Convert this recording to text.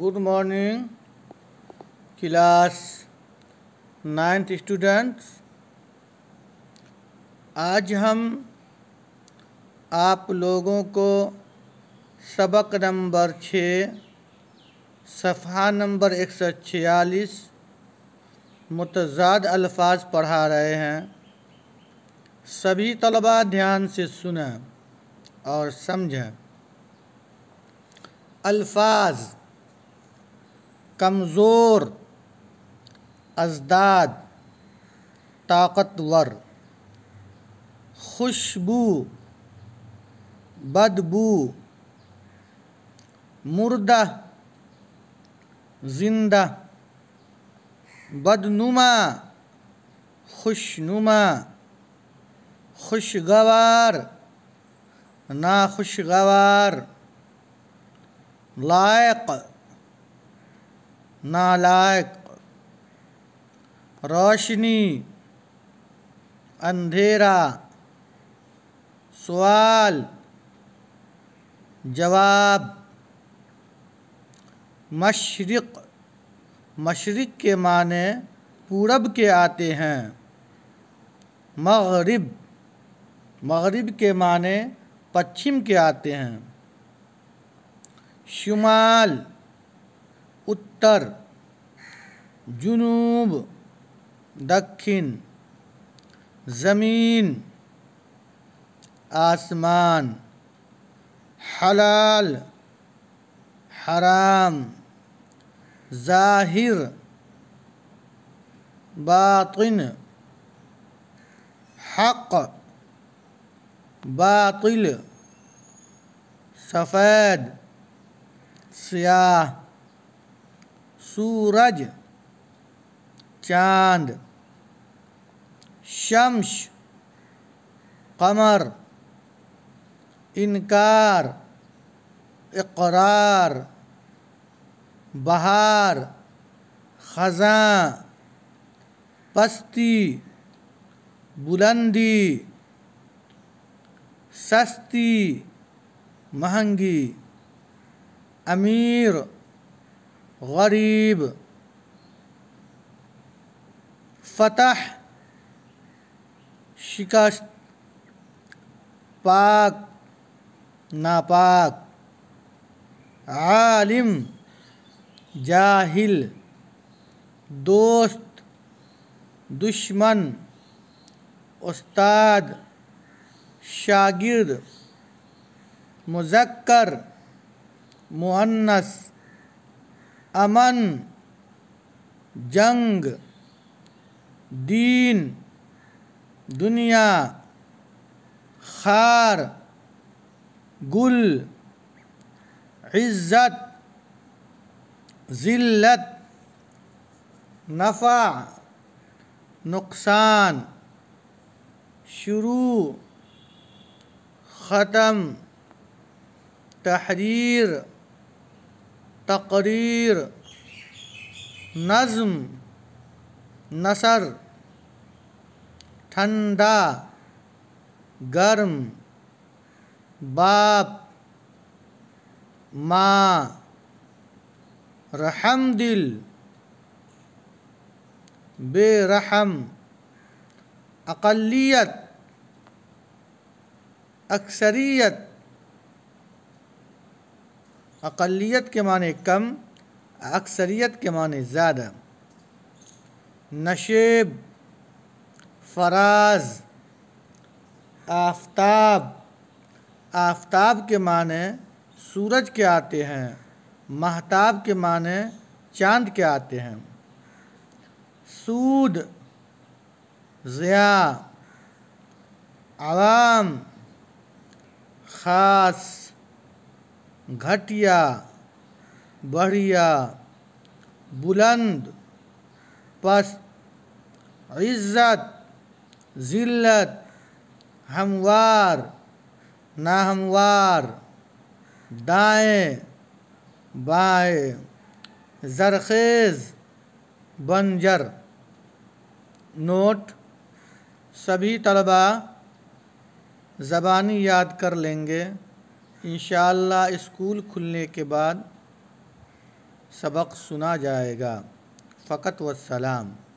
good morning class ninth students आज हम आप लोगों को सबक नंबर छः सफ़ा नंबर एक सौ छियालीस मतजाद अल्फाज पढ़ा रहे हैं सभी तलबा ध्यान से सुने और समझें अल्फाज कमज़ोर अजदाद ताकतवर खुशबू बदबू मुर्दा जिंदा बदनुमा खुशनुमा खुशगवार नाखुशगवार लायक नालायक रोशनी अंधेरा सवाल जवाब मशरक़ मशरक़ के माने पूरब के आते हैं मगरब मगरब के माने पश्चिम के आते हैं शुमाल उत्तर जुनूब दक्षिण ज़मीन आसमान हलाल हराम ज़ाहिर बातिन हक बातिल सफ़ेद सियाह सूरज चांद शम्स कमर इनकार इकरार बहार खजा पस्ती बुलंदी सस्ती महंगी अमीर गरीब फतह शिकस्त पाक नापाक आलिम जाहिल दोस्त दुश्मन उस्ताद शागिर्द मुजक्कर मुअन्नस امن جنگ دین دنیا خار گل عزت ذلت نفع نقصان شروع ختم تحرير तकरीर नज़म नसर ठंडा गर्म बाप माँ रहमदिल बेरहम अक़लियत अक्सरियत अकलीत के माने कम अक्सरियत के माने ज़्यादा नशेब फराज आफताब आफताब के माने सूरज के आते हैं महताब के माने चांद के आते हैं सूद ज़िया आवाम ख़ास घटिया बढ़िया बुलंद पस्त इज्जत ज़िल्लत हमवार नाहमवार दाएँ बाएँ जरखेज़ बंजर नोट सभी तलबा ज़बानी याद कर लेंगे इंशाल्लाह स्कूल खुलने के बाद सबक सुना जाएगा फ़कत वसलाम